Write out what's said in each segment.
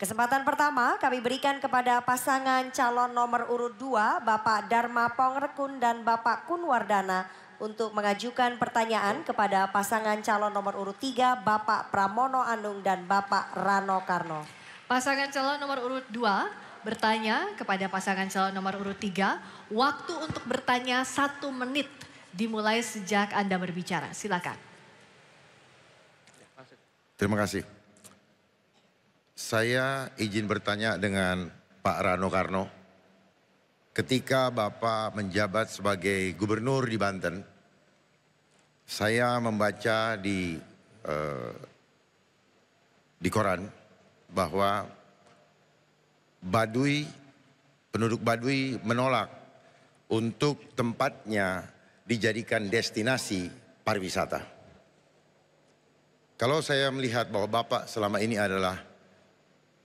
Kesempatan pertama kami berikan kepada pasangan calon nomor urut 2 Bapak Dharma Pongrekun dan Bapak Kunwardana untuk mengajukan pertanyaan kepada pasangan calon nomor urut 3 Bapak Pramono Anung dan Bapak Rano Karno. Pasangan calon nomor urut 2 bertanya kepada pasangan calon nomor urut 3, waktu untuk bertanya satu menit dimulai sejak Anda berbicara. Silakan. Terima kasih. Saya izin bertanya dengan Pak Rano Karno. Ketika Bapak menjabat sebagai gubernur di Banten, saya membaca di eh, di koran bahwa Baduy penduduk Baduy menolak untuk tempatnya dijadikan destinasi pariwisata. Kalau saya melihat bahwa Bapak selama ini adalah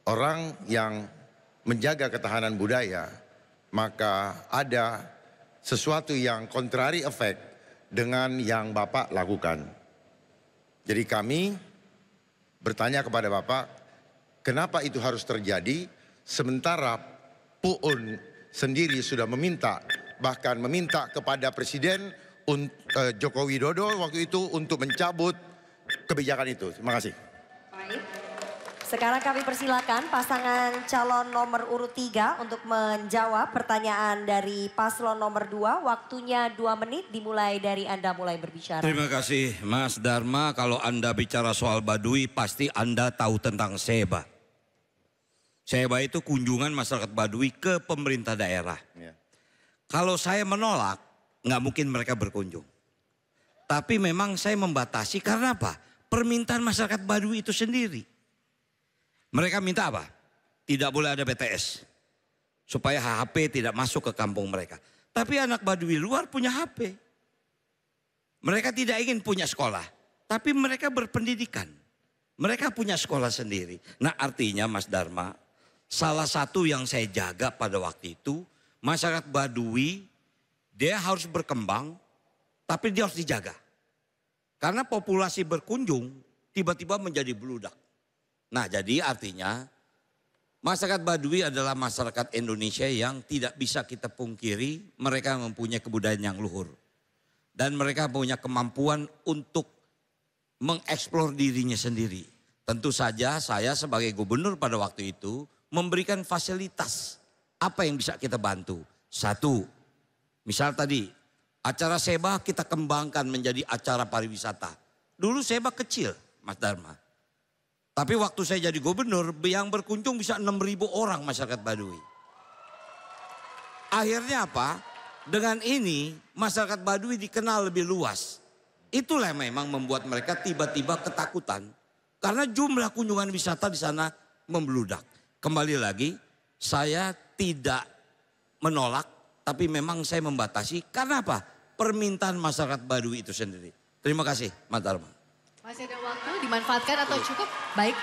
orang yang menjaga ketahanan budaya, maka ada sesuatu yang kontrari efek dengan yang Bapak lakukan. Jadi kami bertanya kepada Bapak, kenapa itu harus terjadi sementara PUUN sendiri sudah meminta, bahkan meminta kepada Presiden eh, Joko Widodo waktu itu untuk mencabut kebijakan itu. Terima kasih. Sekarang kami persilakan pasangan calon nomor urut 3 untuk menjawab pertanyaan dari paslon nomor 2. Waktunya 2 menit dimulai dari Anda mulai berbicara. Terima kasih Mas Dharma. Kalau Anda bicara soal Baduy, pasti Anda tahu tentang Seba. Seba itu kunjungan masyarakat Baduy ke pemerintah daerah. Ya. Kalau saya menolak nggak mungkin mereka berkunjung. Tapi memang saya membatasi karena apa? Permintaan masyarakat Baduy itu sendiri. Mereka minta apa? Tidak boleh ada BTS. Supaya HP tidak masuk ke kampung mereka. Tapi anak badui luar punya HP. Mereka tidak ingin punya sekolah. Tapi mereka berpendidikan. Mereka punya sekolah sendiri. Nah artinya Mas Dharma, salah satu yang saya jaga pada waktu itu, masyarakat badui dia harus berkembang, tapi dia harus dijaga. Karena populasi berkunjung tiba-tiba menjadi beludak. Nah jadi artinya masyarakat Badui adalah masyarakat Indonesia yang tidak bisa kita pungkiri mereka mempunyai kebudayaan yang luhur. Dan mereka punya kemampuan untuk mengeksplor dirinya sendiri. Tentu saja saya sebagai gubernur pada waktu itu memberikan fasilitas apa yang bisa kita bantu. Satu, misal tadi acara Seba kita kembangkan menjadi acara pariwisata. Dulu Seba kecil, Mas Dharma. Tapi waktu saya jadi gubernur, yang berkunjung bisa 6.000 orang masyarakat Baduy. Akhirnya apa? Dengan ini masyarakat Baduy dikenal lebih luas. Itulah yang memang membuat mereka tiba-tiba ketakutan. Karena jumlah kunjungan wisata di sana membludak. Kembali lagi, saya tidak menolak, tapi memang saya membatasi. Karena apa? Permintaan masyarakat Baduy itu sendiri. Terima kasih, Mas masih ada waktu dimanfaatkan atau cukup? Baik.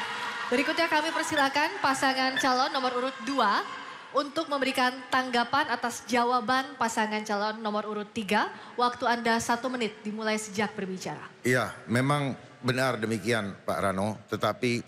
Berikutnya kami persilakan pasangan calon nomor urut 2 untuk memberikan tanggapan atas jawaban pasangan calon nomor urut 3. Waktu Anda satu menit dimulai sejak berbicara. Iya, memang benar demikian Pak Rano. Tetapi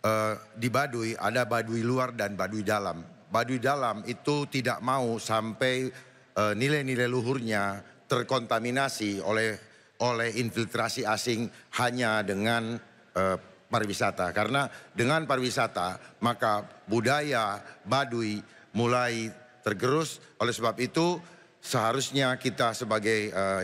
uh, eh, di Baduy ada Baduy luar dan Baduy dalam. Baduy dalam itu tidak mau sampai eh, nilai-nilai uh, luhurnya terkontaminasi oleh oleh infiltrasi asing hanya dengan uh, pariwisata. Karena dengan pariwisata maka budaya Baduy mulai tergerus. Oleh sebab itu seharusnya kita sebagai uh,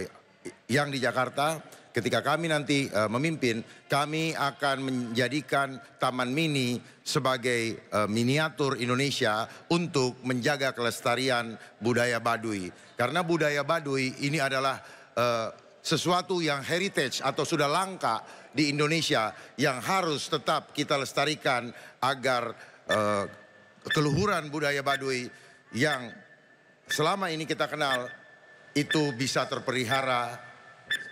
yang di Jakarta ketika kami nanti uh, memimpin kami akan menjadikan Taman Mini sebagai uh, miniatur Indonesia untuk menjaga kelestarian budaya Baduy. Karena budaya Baduy ini adalah sesuatu yang heritage atau sudah langka di Indonesia yang harus tetap kita lestarikan agar uh, keluhuran budaya Baduy yang selama ini kita kenal itu bisa terperihara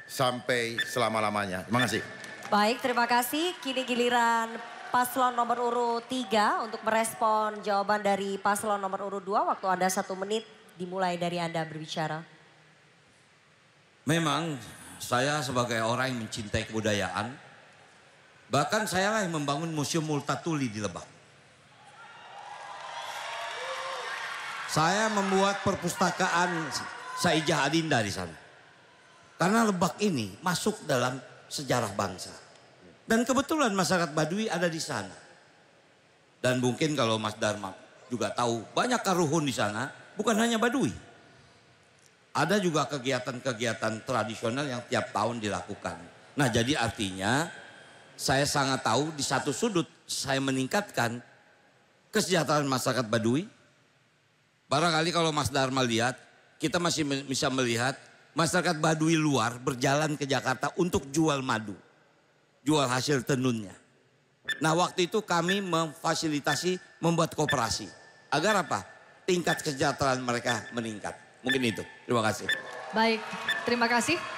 sampai selama-lamanya. Terima kasih. Baik, terima kasih. Kini giliran paslon nomor urut 3 untuk merespon jawaban dari paslon nomor urut 2. Waktu Anda satu menit dimulai dari Anda berbicara. Memang saya sebagai orang yang mencintai kebudayaan, bahkan saya yang membangun Museum Multatuli di Lebak. Saya membuat perpustakaan Saijah Adinda di sana. Karena Lebak ini masuk dalam sejarah bangsa. Dan kebetulan masyarakat Badui ada di sana. Dan mungkin kalau Mas Dharma juga tahu banyak karuhun di sana, bukan hanya Badui. Ada juga kegiatan-kegiatan tradisional yang tiap tahun dilakukan. Nah jadi artinya saya sangat tahu di satu sudut saya meningkatkan kesejahteraan masyarakat Baduy. Barangkali kalau Mas Dharma lihat, kita masih bisa melihat masyarakat Baduy luar berjalan ke Jakarta untuk jual madu. Jual hasil tenunnya. Nah waktu itu kami memfasilitasi membuat kooperasi. Agar apa? Tingkat kesejahteraan mereka meningkat. Mungkin itu. Terima kasih. Baik, terima kasih.